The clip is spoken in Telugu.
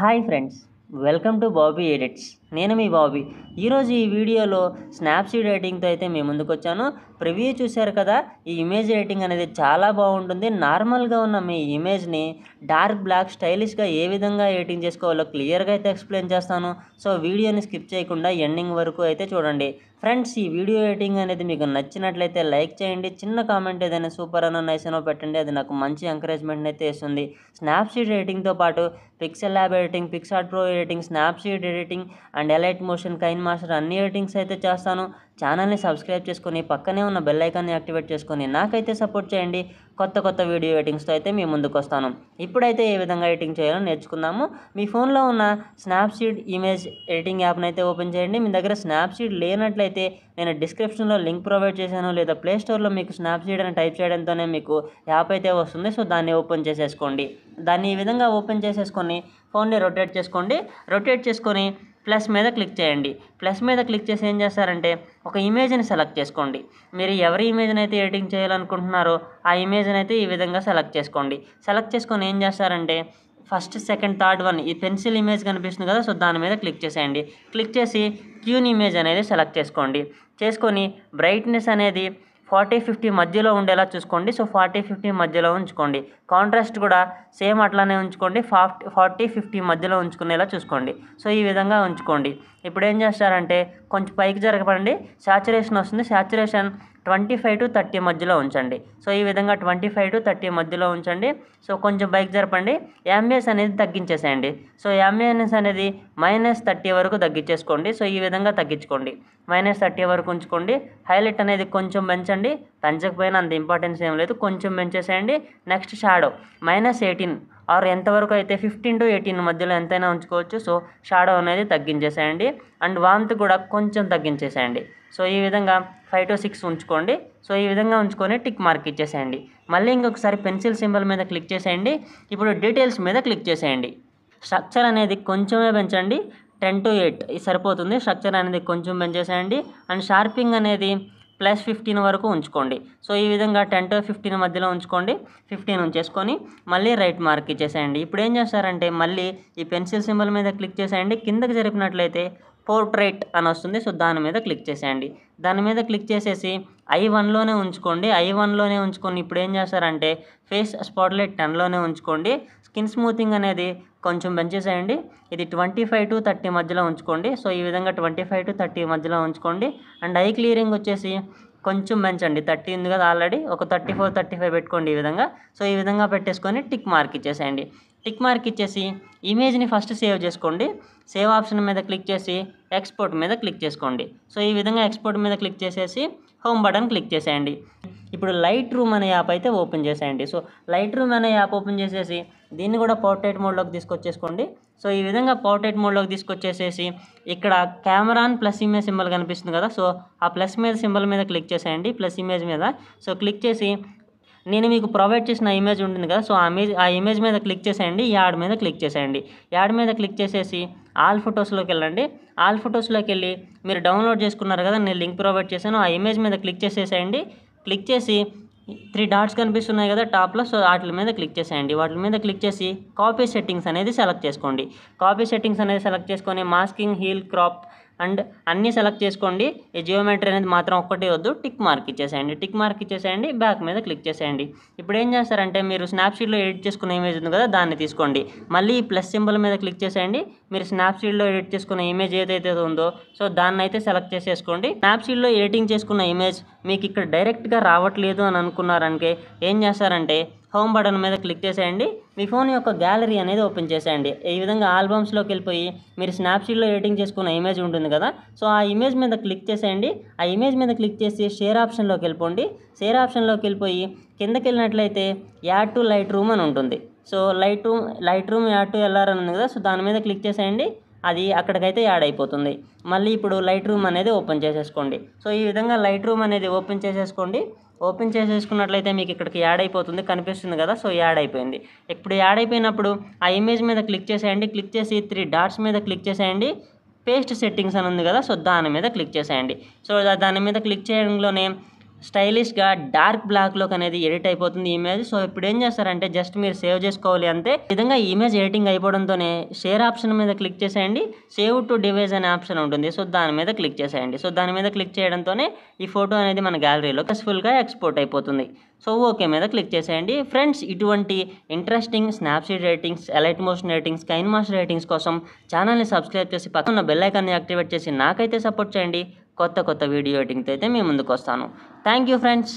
hi friends welcome to Bobby edits నేను మీ బాబీ ఈరోజు ఈ వీడియోలో స్నాప్సీడ్ ఎడిటింగ్తో అయితే మీ ముందుకు వచ్చాను ప్రివ్యూ చూశారు కదా ఈ ఇమేజ్ రేటింగ్ అనేది చాలా బాగుంటుంది నార్మల్గా ఉన్న మీ ఇమేజ్ని డార్క్ బ్లాక్ స్టైలిష్గా ఏ విధంగా ఎడిటింగ్ చేసుకోవాలో క్లియర్గా అయితే ఎక్స్ప్లెయిన్ చేస్తాను సో వీడియోని స్కిప్ చేయకుండా ఎండింగ్ వరకు అయితే చూడండి ఫ్రెండ్స్ ఈ వీడియో ఎడిటింగ్ అనేది మీకు నచ్చినట్లయితే లైక్ చేయండి చిన్న కామెంట్ ఏదైనా సూపర్ అనో నైసనో పెట్టండి అది నాకు మంచి ఎంకరేజ్మెంట్ అయితే ఇస్తుంది స్నాప్షీట్ ఎడిటింగ్తో పాటు PixelLab editing PicsArt pro editing Snapseed editing and Alight Motion KineMaster అన్ని ఎడిటింగ్స్ అయితే చేస్తాను ఛానల్ని సబ్స్క్రైబ్ చేసుకొని పక్కనే ఉన్న బెల్ ఐకాన్ని యాక్టివేట్ చేసుకొని నాకైతే సపోర్ట్ చేయండి కొత్త కొత్త వీడియో ఎడిటింగ్స్తో అయితే మీ ముందుకు వస్తాను ఇప్పుడైతే ఏ విధంగా ఎడిటింగ్ చేయాలో నేర్చుకుందాము మీ ఫోన్లో ఉన్న స్నాప్సీడ్ ఇమేజ్ ఎడిటింగ్ యాప్ని అయితే ఓపెన్ చేయండి మీ దగ్గర స్నాప్సీడ్ లేనట్లయితే నేను డిస్క్రిప్షన్లో లింక్ ప్రొవైడ్ చేశాను లేదా ప్లేస్టోర్లో మీకు స్నాప్సీడ్ అని టైప్ చేయడంతోనే మీకు యాప్ అయితే వస్తుంది సో దాన్ని ఓపెన్ చేసేసుకోండి దాన్ని ఈ విధంగా ఓపెన్ చేసేసుకొని ఫోన్ని రొటేట్ చేసుకోండి రొటేట్ చేసుకొని ప్లస్ మీద క్లిక్ చేయండి ప్లస్ మీద క్లిక్ చేసి ఏం చేస్తారంటే ఒక ఇమేజ్ని సెలెక్ట్ చేసుకోండి మీరు ఎవరి ఇమేజ్ని అయితే ఎడిటింగ్ చేయాలనుకుంటున్నారో ఆ ఇమేజ్ని అయితే ఈ విధంగా సెలెక్ట్ చేసుకోండి సెలెక్ట్ చేసుకొని ఏం చేస్తారంటే ఫస్ట్ సెకండ్ థర్డ్ వన్ ఈ పెన్సిల్ ఇమేజ్ కనిపిస్తుంది కదా సో దాని మీద క్లిక్ చేసేయండి క్లిక్ చేసి క్యూన్ ఇమేజ్ అనేది సెలెక్ట్ చేసుకోండి చేసుకొని బ్రైట్నెస్ అనేది ఫార్టీ ఫిఫ్టీ మధ్యలో ఉండేలా చూసుకోండి సో ఫార్టీ ఫిఫ్టీ మధ్యలో ఉంచుకోండి కాంట్రాస్ట్ కూడా సేమ్ అట్లానే ఉంచుకోండి ఫార్టీ ఫార్టీ ఫిఫ్టీ మధ్యలో ఉంచుకునేలా చూసుకోండి సో ఈ విధంగా ఉంచుకోండి ఇప్పుడు ఏం చేస్తారంటే కొంచెం పైకి జరగపండి శాచురేషన్ వస్తుంది saturation twenty five to thirty మధ్యలో ఉంచండి సో ఈ విధంగా ట్వంటీ ఫైవ్ టు థర్టీ మధ్యలో ఉంచండి సో కొంచెం బైక్ జరపండి ఎంఏఎస్ అనేది తగ్గించేసేయండి సో ఎంఏఎన్ఎస్ అనేది మైనస్ థర్టీ వరకు తగ్గించేసుకోండి సో ఈ విధంగా తగ్గించుకోండి మైనస్ థర్టీ వరకు ఉంచుకోండి హైలైట్ అనేది కొంచెం పెంచండి పెంచకపోయినా అంత ఇంపార్టెన్స్ ఏం లేదు కొంచెం పెంచేసేయండి next shadow minus eighteen or ఎంతవరకు అయితే ఫిఫ్టీన్ టు ఎయిటీన్ మధ్యలో ఎంతైనా ఉంచుకోవచ్చు సో షాడో అనేది తగ్గించేసేయండి అండ్ వాంత్ కూడా కొంచెం తగ్గించేసేయండి సో ఈ విధంగా ఫైవ్ టు సిక్స్ ఉంచుకోండి సో ఈ విధంగా ఉంచుకొని టిక్ మార్క్ ఇచ్చేసేయండి మళ్ళీ ఇంకొకసారి పెన్సిల్ సింబల్ మీద క్లిక్ చేసేయండి ఇప్పుడు డీటెయిల్స్ మీద క్లిక్ చేసేయండి స్ట్రక్చర్ అనేది కొంచెమే పెంచండి టెన్ టు ఎయిట్ సరిపోతుంది స్ట్రక్చర్ అనేది కొంచెం పెంచేసేయండి అండ్ షార్పింగ్ అనేది ప్లస్ ఫిఫ్టీన్ వరకు ఉంచుకోండి సో ఈ విధంగా టెన్ టు ఫిఫ్టీన్ మధ్యలో ఉంచుకోండి ఫిఫ్టీన్ ఉంచేసుకొని మళ్ళీ రైట్ మార్క్ ఇచ్చేసేయండి ఇప్పుడు ఏం చేస్తారంటే మళ్ళీ ఈ పెన్సిల్ సింబల్ మీద క్లిక్ చేసేయండి కిందకి జరిపినట్లయితే పోర్ట్రేట్ అని వస్తుంది సో దాని మీద క్లిక్ చేసేయండి దాని మీద క్లిక్ చేసేసి ఐ వన్లోనే ఉంచుకోండి ఐ వన్లోనే ఉంచుకొని ఇప్పుడు ఏం చేస్తారంటే ఫేస్ స్పాట్లైట్ టెన్లోనే ఉంచుకోండి స్కిన్ స్మూతింగ్ అనేది కొంచెం పెంచేసేయండి ఇది ట్వంటీ ఫైవ్ టు థర్టీ మధ్యలో ఉంచుకోండి సో ఈ విధంగా ట్వంటీ ఫైవ్ టు థర్టీ మధ్యలో ఉంచుకోండి అండ్ ఐ క్లియరింగ్ వచ్చేసి కొంచెం పెంచండి థర్టీ ఉంది కదా ఆల్రెడీ ఒక థర్టీ ఫోర్ థర్టీ ఫైవ్ పెట్టుకోండి ఈ విధంగా సో ఈ విధంగా పెట్టేసుకొని టిక్ మార్క్ ఇచ్చేసేయండి టిక్ మార్క్ ఇచ్చేసి ఇమేజ్ని ఫస్ట్ సేవ్ చేసుకోండి సేవ్ ఆప్షన్ మీద క్లిక్ చేసి ఎక్స్పోర్ట్ మీద క్లిక్ చేసుకోండి సో ఈ విధంగా ఎక్స్పోర్ట్ మీద క్లిక్ చేసేసి హోమ్ బటన్ క్లిక్ చేసేయండి ఇప్పుడు లైట్ రూమ్ అనే యాప్ అయితే ఓపెన్ చేసేయండి సో లైట్ రూమ్ అనే యాప్ ఓపెన్ చేసేసి దీన్ని కూడా పోర్ట్రేట్ మోడ్లోకి తీసుకొచ్చేసుకోండి సో ఈ విధంగా పోర్ట్రేట్ మోడ్లోకి తీసుకొచ్చేసేసి ఇక్కడ కెమెరాన్ ప్లస్ ఇమేజ్ సింబల్ కనిపిస్తుంది కదా సో ఆ ప్లస్ మీద సింబల్ మీద క్లిక్ చేసేయండి ప్లస్ ఇమేజ్ మీద సో క్లిక్ చేసి నేను మీకు ప్రొవైడ్ చేసిన ఇమేజ్ ఉంటుంది కదా సో ఆ ఇమేజ్ ఆ ఇమేజ్ మీద క్లిక్ చేసేయండి యాడ్ మీద క్లిక్ చేసేయండి యాడ్ మీద క్లిక్ చేసేసి ఆల్ ఫొటోస్లోకి వెళ్ళండి ఆల్ ఫొటోస్లోకి వెళ్ళి మీరు డౌన్లోడ్ చేసుకున్నారు కదా నేను లింక్ ప్రొవైడ్ చేశాను ఆ ఇమేజ్ మీద క్లిక్ చేసేసేయండి క్లిక్ చేసి త్రీ డాట్స్ కనిపిస్తున్నాయి కదా టాప్లో సో వాటి మీద క్లిక్ చేసేయండి వాటి మీద క్లిక్ చేసి కాపీ సెట్టింగ్స్ అనేది సెలెక్ట్ చేసుకోండి కాపీ సెట్టింగ్స్ అనేది సెలెక్ట్ చేసుకొని మాస్కింగ్ హీల్ క్రాప్ అండ్ అన్నీ సెలెక్ట్ చేసుకోండి ఈ జియోమెట్రీ అనేది మాత్రం ఒక్కటే వద్దు టిక్ మార్క్ ఇచ్చేసేయండి టిక్ మార్క్ ఇచ్చేసేయండి బ్యాక్ మీద క్లిక్ చేసేయండి ఇప్పుడు ఏం చేస్తారంటే మీరు స్నాప్షీట్లో ఎడిట్ చేసుకున్న ఇమేజ్ ఉంది కదా దాన్ని తీసుకోండి మళ్ళీ ఈ ప్లస్ సింబల్ మీద క్లిక్ చేసేయండి మీరు స్నాప్షీట్లో ఎడిట్ చేసుకున్న ఇమేజ్ ఏదైతే ఉందో సో దాన్ని అయితే సెలెక్ట్ చేసేసుకోండి స్నాప్షీట్లో ఎడిటింగ్ చేసుకున్న ఇమేజ్ మీకు ఇక్కడ డైరెక్ట్గా రావట్లేదు అని అనుకున్నారంటే ఏం చేస్తారంటే హోమ్ బటన్ మీద క్లిక్ చేసేయండి మీ ఫోన్ యొక్క గ్యాలరీ అనేది ఓపెన్ చేసేయండి ఈ విధంగా ఆల్బమ్స్లోకి వెళ్ళిపోయి మీరు స్నాప్షీట్లో ఎడిటింగ్ చేసుకున్న ఇమేజ్ ఉంటుంది కదా సో ఆ ఇమేజ్ మీద క్లిక్ చేసేయండి ఆ ఇమేజ్ మీద క్లిక్ చేసి షేర్ ఆప్షన్లోకి వెళ్ళిపోండి షేర్ ఆప్షన్లోకి వెళ్ళిపోయి కిందకి వెళ్ళినట్లయితే యాడ్ టు లైట్ రూమ్ అని ఉంటుంది so Lightroom Lightroom add to LR అని ఉంది కదా సో దాని మీద క్లిక్ చేసేయండి అది అక్కడికైతే యాడ్ అయిపోతుంది మళ్ళీ ఇప్పుడు లైట్ రూమ్ అనేది ఓపెన్ చేసేసుకోండి సో ఈ విధంగా లైట్ రూమ్ అనేది ఓపెన్ చేసేసుకోండి ఓపెన్ చేసేసుకున్నట్లయితే మీకు ఇక్కడికి యాడ్ అయిపోతుంది కనిపిస్తుంది కదా సో యాడ్ అయిపోయింది ఇప్పుడు యాడ్ అయిపోయినప్పుడు ఆ ఇమేజ్ మీద క్లిక్ చేసేయండి క్లిక్ చేసి త్రీ డాట్స్ మీద క్లిక్ చేసేయండి పేస్ట్ సెట్టింగ్స్ అని ఉంది కదా సో దాని మీద క్లిక్ చేసేయండి సో దాని మీద క్లిక్ చేయడంలోనే స్టైలిష్గా డార్క్ బ్లాక్లోకి అనేది ఎడిట్ అయిపోతుంది ఇమేజ్ సో ఇప్పుడు ఏం చేస్తారంటే జస్ట్ మీరు సేవ్ చేసుకోవాలి అంతే విధంగా ఇమేజ్ ఎడిటింగ్ అయిపోవడంతోనే షేర్ ఆప్షన్ మీద క్లిక్ చేసేయండి సేవ్ టు డివైజ్ అనే ఆప్షన్ ఉంటుంది సో దాని మీద క్లిక్ చేసేయండి సో దాని మీద క్లిక్ చేయడంతోనే ఈ ఫోటో అనేది మన గ్యాలరీలో సక్సెస్ఫుల్గా ఎక్స్పోర్ట్ అయిపోతుంది సో ఓకే మీద క్లిక్ చేసేయండి ఫ్రెండ్స్ ఇటువంటి interesting Snapseed editings Alight Motion editings KineMaster editings కోసం ఛానల్ని సబ్స్క్రైబ్ చేసి పక్కన బెల్ ఐకాన్ని యాక్టివేట్ చేసి నాకైతే సపోర్ట్ చేయండి కొత్త కొత్త వీడియో ఎడిటింగ్తో అయితే మీ ముందుకు వస్తాను థ్యాంక్ యూ ఫ్రెండ్స్